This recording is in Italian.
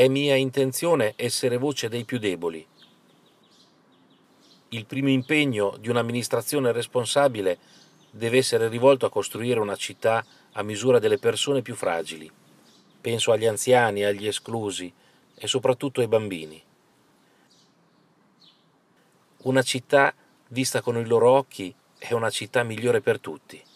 È mia intenzione essere voce dei più deboli. Il primo impegno di un'amministrazione responsabile deve essere rivolto a costruire una città a misura delle persone più fragili. Penso agli anziani, agli esclusi e soprattutto ai bambini. Una città vista con i loro occhi è una città migliore per tutti.